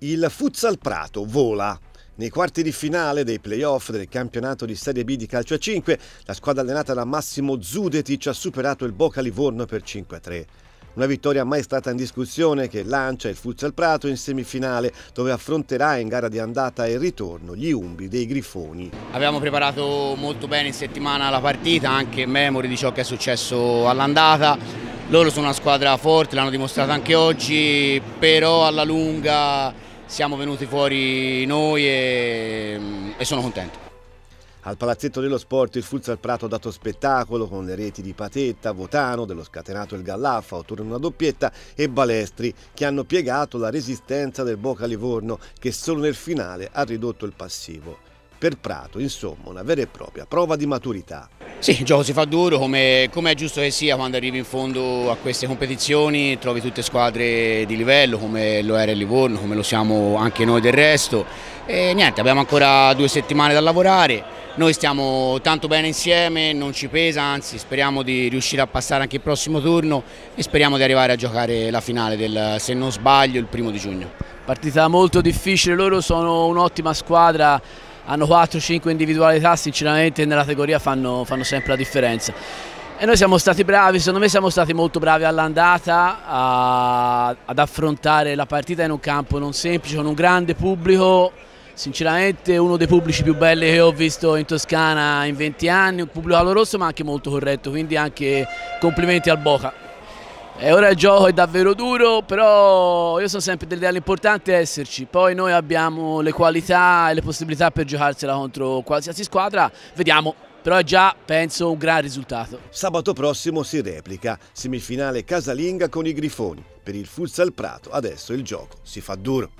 Il Futsal Prato vola. Nei quarti di finale dei playoff del campionato di Serie B di calcio a 5, la squadra allenata da Massimo Zudetic ha superato il Boca Livorno per 5-3. Una vittoria mai stata in discussione che lancia il Futsal Prato in semifinale, dove affronterà in gara di andata e ritorno gli Umbi dei Grifoni. Abbiamo preparato molto bene in settimana la partita, anche in memoria di ciò che è successo all'andata. Loro sono una squadra forte, l'hanno dimostrato anche oggi, però alla lunga siamo venuti fuori noi e, e sono contento. Al Palazzetto dello Sport il Futsal Prato ha dato spettacolo con le reti di Patetta, Votano, dello scatenato il Gallaffa, di una doppietta e Balestri che hanno piegato la resistenza del Boca Livorno che solo nel finale ha ridotto il passivo. Per Prato, insomma, una vera e propria prova di maturità. Sì, il gioco si fa duro come, come, è giusto che sia quando arrivi in fondo a queste competizioni, trovi tutte squadre di livello come lo era il Livorno, come lo siamo anche noi del resto e niente, abbiamo ancora due settimane da lavorare, noi stiamo tanto bene insieme, non ci pesa, anzi speriamo di riuscire a passare anche il prossimo turno e speriamo di arrivare a giocare la finale del, se non sbaglio, il primo di giugno. Partita molto difficile, loro sono un'ottima squadra hanno 4-5 individualità, sinceramente nella categoria fanno, fanno sempre la differenza. E noi siamo stati bravi, secondo me siamo stati molto bravi all'andata ad affrontare la partita in un campo non semplice, con un grande pubblico, sinceramente uno dei pubblici più belli che ho visto in Toscana in 20 anni, un pubblico allo rosso ma anche molto corretto, quindi anche complimenti al Boca. E ora il gioco è davvero duro, però io sono sempre dell'idea l'importante è esserci. Poi noi abbiamo le qualità e le possibilità per giocarsela contro qualsiasi squadra, vediamo. Però è già, penso, un gran risultato. Sabato prossimo si replica, semifinale casalinga con i Grifoni. Per il Futsal Prato adesso il gioco si fa duro.